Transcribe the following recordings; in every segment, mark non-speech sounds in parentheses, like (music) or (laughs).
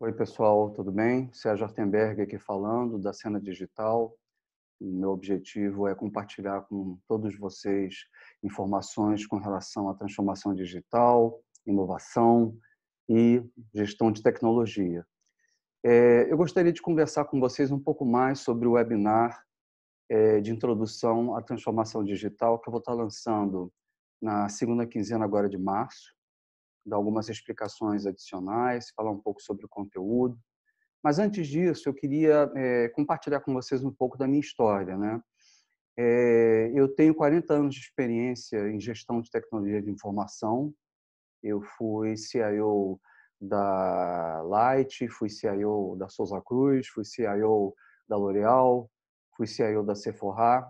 Oi, pessoal, tudo bem? Sérgio Artenberg aqui falando da cena digital. O meu objetivo é compartilhar com todos vocês informações com relação à transformação digital, inovação e gestão de tecnologia. É, eu gostaria de conversar com vocês um pouco mais sobre o webinar é, de introdução à transformação digital que eu vou estar lançando na segunda quinzena agora de março dar algumas explicações adicionais, falar um pouco sobre o conteúdo. Mas antes disso, eu queria é, compartilhar com vocês um pouco da minha história. Né? É, eu tenho 40 anos de experiência em gestão de tecnologia de informação. Eu fui CIO da Light, fui CIO da Souza Cruz, fui CIO da L'Oréal, fui CIO da Sephora.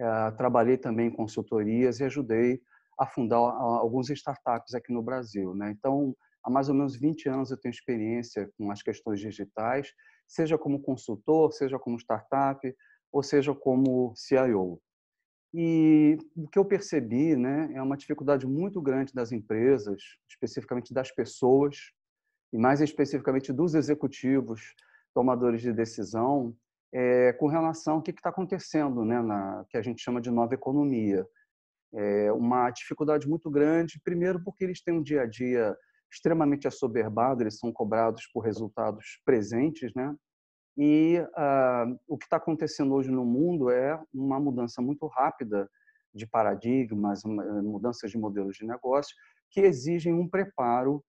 Ah, trabalhei também em consultorias e ajudei a fundar alguns startups aqui no Brasil. Né? Então, há mais ou menos 20 anos eu tenho experiência com as questões digitais, seja como consultor, seja como startup, ou seja como CIO. E o que eu percebi né, é uma dificuldade muito grande das empresas, especificamente das pessoas, e mais especificamente dos executivos, tomadores de decisão, é, com relação ao que está acontecendo, né, na que a gente chama de nova economia é uma dificuldade muito grande, primeiro porque eles têm um dia a dia extremamente assoberbado, eles são cobrados por resultados presentes, né? E uh, o que está acontecendo hoje no mundo é uma mudança muito rápida de paradigmas, eh, mudanças de modelos de negócio, que exigem um preparo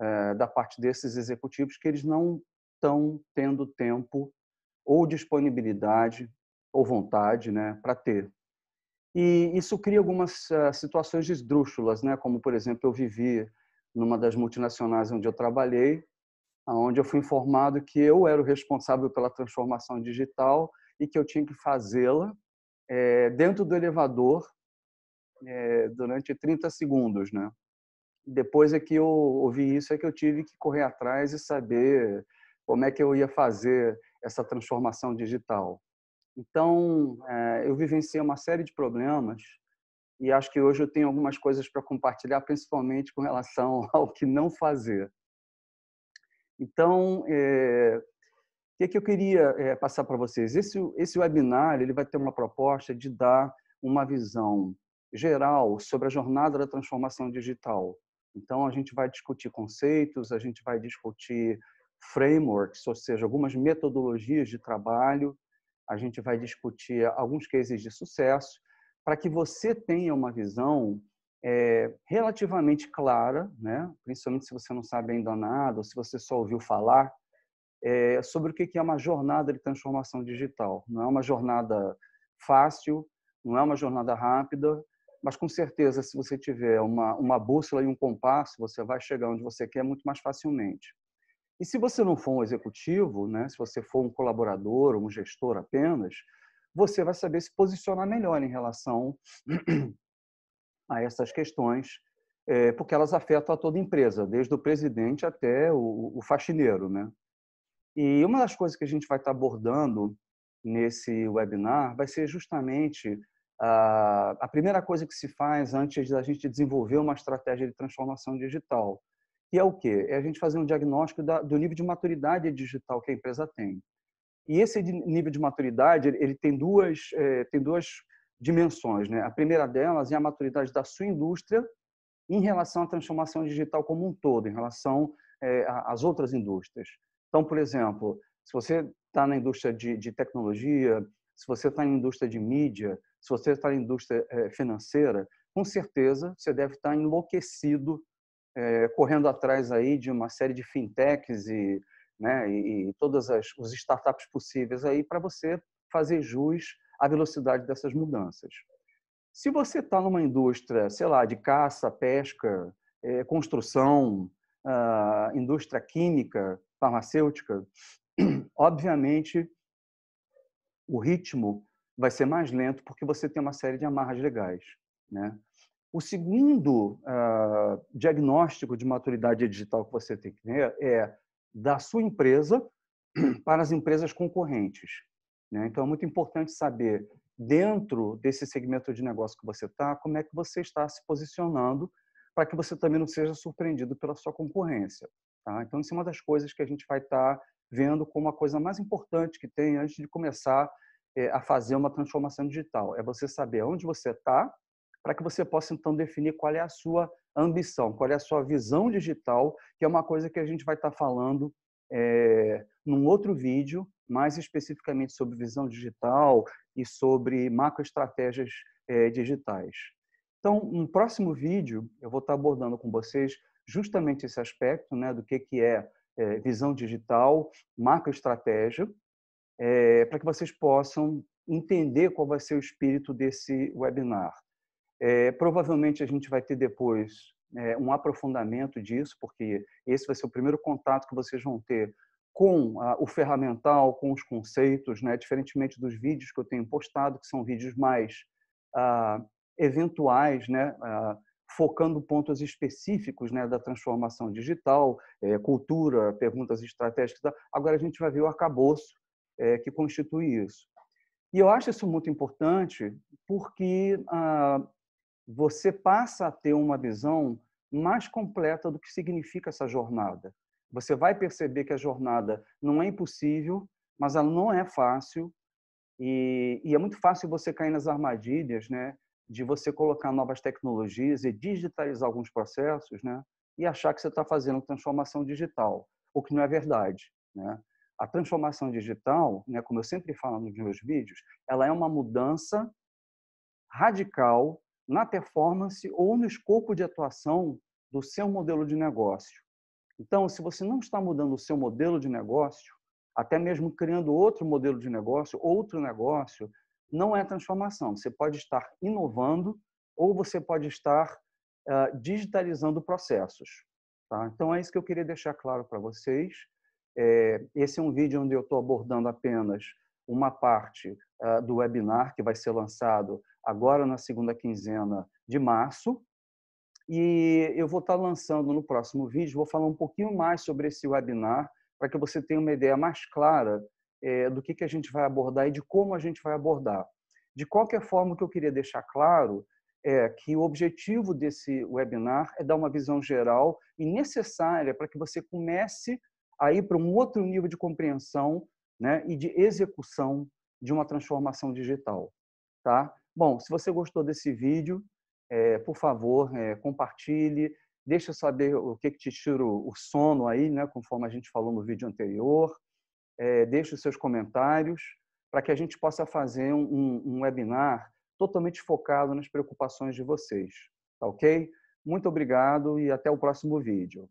uh, da parte desses executivos que eles não estão tendo tempo ou disponibilidade ou vontade né, para ter. E isso cria algumas ah, situações esdrúxulas, né? como, por exemplo, eu vivi numa das multinacionais onde eu trabalhei, onde eu fui informado que eu era o responsável pela transformação digital e que eu tinha que fazê-la é, dentro do elevador é, durante 30 segundos. Né? Depois é que eu ouvi isso, é que eu tive que correr atrás e saber como é que eu ia fazer essa transformação digital. Então, eh, eu vivenciei uma série de problemas e acho que hoje eu tenho algumas coisas para compartilhar, principalmente com relação (laughs) ao que não fazer. Então, é... Eh, o que, é que eu queria eh, passar para vocês? Esse, esse webinar ele vai ter uma proposta de dar uma visão geral sobre a jornada da transformação digital. Então, a gente vai discutir conceitos, a gente vai discutir frameworks, ou seja, algumas metodologias de trabalho, a gente vai discutir alguns cases de sucesso, para que você tenha uma visão é, relativamente clara, né? principalmente se você não sabe ainda nada, ou se você só ouviu falar, é, sobre o que é uma jornada de transformação digital. Não é uma jornada fácil, não é uma jornada rápida, mas com certeza, se você tiver uma, uma bússola e um compasso, você vai chegar onde você quer muito mais facilmente. E se você não for um executivo, né, se você for um colaborador, um gestor apenas, você vai saber se posicionar melhor em relação (clears throat) a essas questões, é, porque elas afetam a toda empresa, desde o presidente até o, o faxineiro. Né? E uma das coisas que a gente vai estar abordando nesse webinar vai ser justamente a, a primeira coisa que se faz antes da gente desenvolver uma estratégia de transformação digital, que é o quê? É a gente fazer um diagnóstico da, do nível de maturidade digital que a empresa tem. E esse nível de maturidade, ele tem duas, é, tem duas dimensões. Né? A primeira delas é a maturidade da sua indústria em relação à transformação digital como um todo, em relação é, às outras indústrias. Então, por exemplo, se você está na indústria de, de, tecnologia, se você está na indústria de mídia, se você está na indústria é, financeira, com certeza você deve estar tá enlouquecido é, correndo atrás aí de uma série de fintechs e, né, e, e todas as os startups possíveis aí para você fazer jus à velocidade dessas mudanças. Se você está numa indústria, sei lá, de caça, pesca, é, construção, ah, indústria química, farmacêutica, (clears throat) obviamente o ritmo vai ser mais lento porque você tem uma série de amarras legais, né? O segundo uh, diagnóstico de maturidade digital que você tem que ter é da sua empresa para as empresas concorrentes. Né? Então, é muito importante saber, dentro desse segmento de negócio que você está, como é que você está se posicionando para que você também não seja surpreendido pela sua concorrência. Tá? Então, isso é uma das coisas que a gente vai estar tá vendo como a coisa mais importante que tem antes de começar é, a fazer uma transformação digital. É você saber onde você está, para que você possa então definir qual é a sua ambição, qual é a sua visão digital, que é uma coisa que a gente vai estar falando é, num outro vídeo, mais especificamente sobre visão digital e sobre macroestratégias é, digitais. Então, no próximo vídeo, eu vou estar abordando com vocês justamente esse aspecto né, do que, que é, é visão digital, macroestratégia, é, para que vocês possam entender qual vai ser o espírito desse webinar. É, provavelmente a gente vai ter depois é, um aprofundamento disso, porque esse vai ser o primeiro contato que vocês vão ter com a, o ferramental, com os conceitos, né? diferentemente dos vídeos que eu tenho postado, que são vídeos mais ah, eventuais, né? Ah, focando pontos específicos né, da transformação digital, é, cultura, perguntas estratégicas. Agora a gente vai ver o arcabouço é, que constitui isso. E eu acho isso muito importante porque ah, você passa a ter uma visão mais completa do que significa essa jornada. Você vai perceber que a jornada não é impossível, mas ela não é fácil e, e é muito fácil você cair nas armadilhas, né? De você colocar novas tecnologias e digitalizar alguns processos, né? E achar que você está fazendo transformação digital, o que não é verdade, né? A transformação digital, né, como eu sempre falo nos meus vídeos, ela é uma mudança radical na performance ou no escopo de atuação do seu modelo de negócio. Então, se você não está mudando o seu modelo de negócio, até mesmo criando outro modelo de negócio, outro negócio, não é transformação. Você pode estar inovando ou você pode estar uh, digitalizando processos. Tá? Então, é isso que eu queria deixar claro para vocês. É, esse é um vídeo onde eu estou abordando apenas uma parte uh, do webinar que vai ser lançado agora na segunda quinzena de março. E eu vou estar lançando no próximo vídeo, vou falar um pouquinho mais sobre esse webinar, para que você tenha uma ideia mais clara eh, do que, que a gente vai abordar e de como a gente vai abordar. De qualquer forma, o que eu queria deixar claro é que o objetivo desse webinar é dar uma visão geral e necessária para que você comece a ir para um outro nível de compreensão né, e de execução de uma transformação digital. Tá? Bom, se você gostou desse vídeo, é, por favor, é, compartilhe, deixa saber o que, que te tira o sono aí, né, conforme a gente falou no vídeo anterior, é, eh, deixe os seus comentários para que a gente possa fazer um, um webinar totalmente focado nas preocupações de vocês, tá ok? Muito obrigado e até o próximo vídeo.